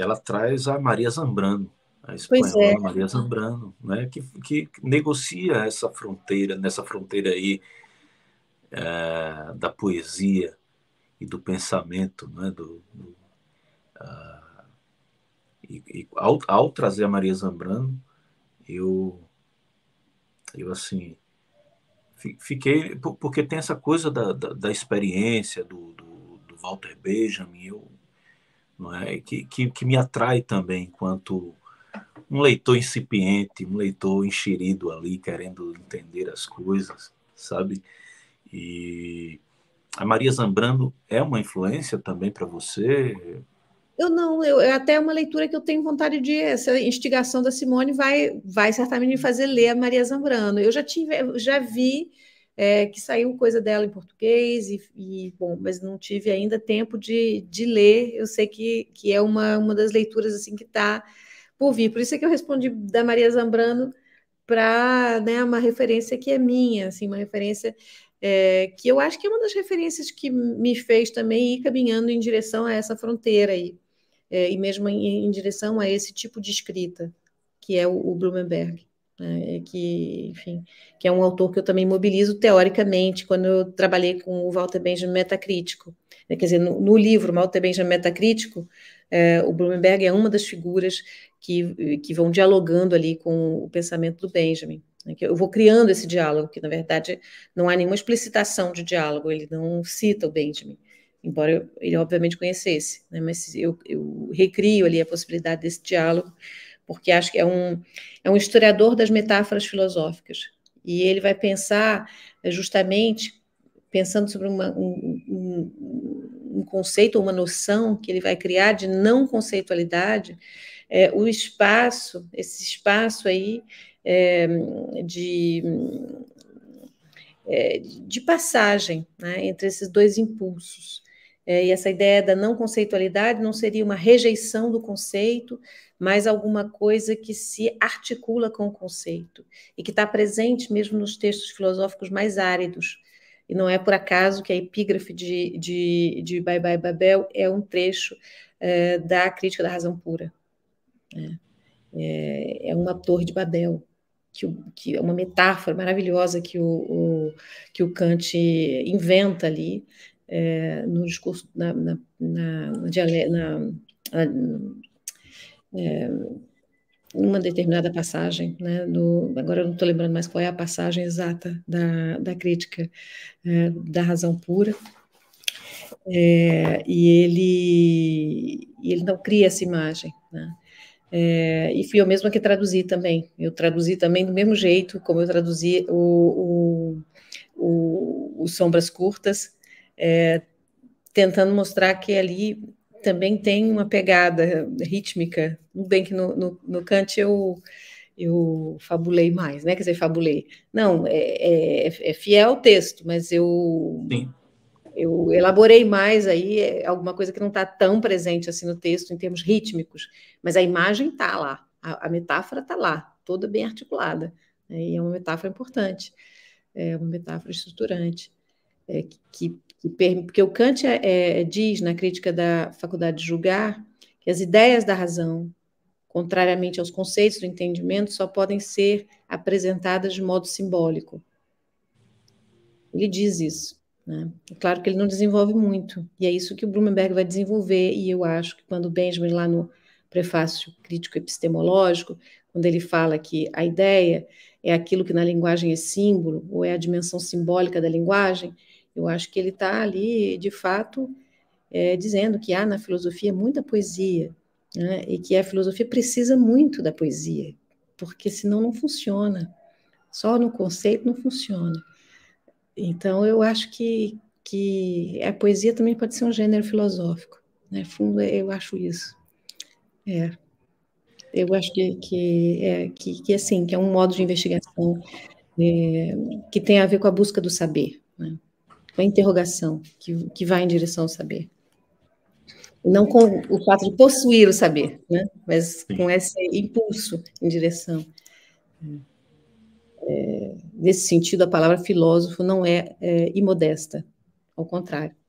ela traz a Maria Zambrano, a é. espanhola é. Maria Zambrano, né, que, que negocia essa fronteira, nessa fronteira aí é, da poesia e do pensamento, né, do, do uh, e, e ao, ao, trazer a Maria Zambrano, eu, eu assim, fiquei, porque tem essa coisa da, da, da experiência do, do, do Walter Benjamin, eu não é? que, que, que me atrai também enquanto um leitor incipiente, um leitor enxerido ali, querendo entender as coisas, sabe? E a Maria Zambrano é uma influência também para você? Eu não, eu, é até uma leitura que eu tenho vontade de. Essa instigação da Simone vai, vai certamente me fazer ler a Maria Zambrano. Eu já tive, já vi é, que saiu coisa dela em português, e, e, bom, mas não tive ainda tempo de, de ler. Eu sei que, que é uma, uma das leituras assim que está por vir. Por isso é que eu respondi da Maria Zambrano para né, uma referência que é minha, assim, uma referência é, que eu acho que é uma das referências que me fez também ir caminhando em direção a essa fronteira aí, é, e mesmo em, em, direção a esse tipo de escrita, que é o, o Blumenberg né, é que, enfim, que é um autor que eu também mobilizo teoricamente quando eu trabalhei com o Walter Benjamin Metacrítico. Né, quer dizer, no, no livro Walter Benjamin Metacrítico, é, o Blumenberg é uma das figuras que, que vão dialogando ali com o pensamento do Benjamin. Né, eu vou criando esse diálogo, que na verdade não há nenhuma explicitação de diálogo, ele não cita o Benjamin, embora ele obviamente conhecesse, né, mas eu, eu recrio ali a possibilidade desse diálogo porque acho que é um, é um historiador das metáforas filosóficas. E ele vai pensar é, justamente pensando sobre uma, um, um, um, conceito, uma noção que ele vai criar de não conceitualidade, é, o espaço, esse espaço aí é, de, é, de passagem né, entre esses dois impulsos. É, e essa ideia da não conceitualidade não seria uma rejeição do conceito, mas alguma coisa que se articula com o conceito e que está presente mesmo nos textos filosóficos mais áridos. E não é por acaso que a epígrafe de, de, de Bye Bye Babel é um trecho é, da crítica da razão pura. É, é, é uma torre de Babel, que, que, é uma metáfora maravilhosa que o, o que o Kant inventa ali é, no discurso na, na, na, na, é, numa determinada passagem, né, agora eu não estou lembrando mais qual é a passagem exata da, da crítica é, da razão pura, é, e ele, ele não cria essa imagem, né? É, e fui eu mesma que traduzi também. Eu traduzi também do mesmo jeito como eu traduzi o, o, o, o Sombras Curtas, é, tentando mostrar que ali também tem uma pegada rítmica. Não bem que no, no, no Kant eu, eu fabulei mais, né? Quer dizer, fabulei. Não, é, é, é fiel ao texto, mas eu, Sim. eu elaborei mais aí é, alguma coisa que não está tão presente assim no texto em termos rítmicos. Mas a imagem está lá, a, a metáfora está lá, toda bem articulada. Né? E é uma metáfora importante, é uma metáfora estruturante é, que, que, porque o Kant é, é, diz na crítica da faculdade de julgar que as ideias da razão, contrariamente aos conceitos do entendimento, só podem ser apresentadas de modo simbólico. Ele diz isso. Né? É claro que ele não desenvolve muito, e é isso que o Blumenberg vai desenvolver, e eu acho que quando Benjamin, lá no prefácio crítico epistemológico, quando ele fala que a ideia é aquilo que na linguagem é símbolo, ou é a dimensão simbólica da linguagem, eu acho que ele está ali, de fato, é, dizendo que há na filosofia muita poesia, né? e que a filosofia precisa muito da poesia, porque senão não funciona. Só no conceito não funciona. Então, eu acho que, que a poesia também pode ser um gênero filosófico. Né? Fundo, eu acho isso. É. Eu acho que, que, é, que, que, assim, que é um modo de investigação é, que tem a ver com a busca do saber. Né? uma interrogação que, que vai em direção ao saber. Não com o fato de possuir o saber, né? mas Sim. com esse impulso em direção. É, nesse sentido, a palavra filósofo não é, é imodesta, ao contrário.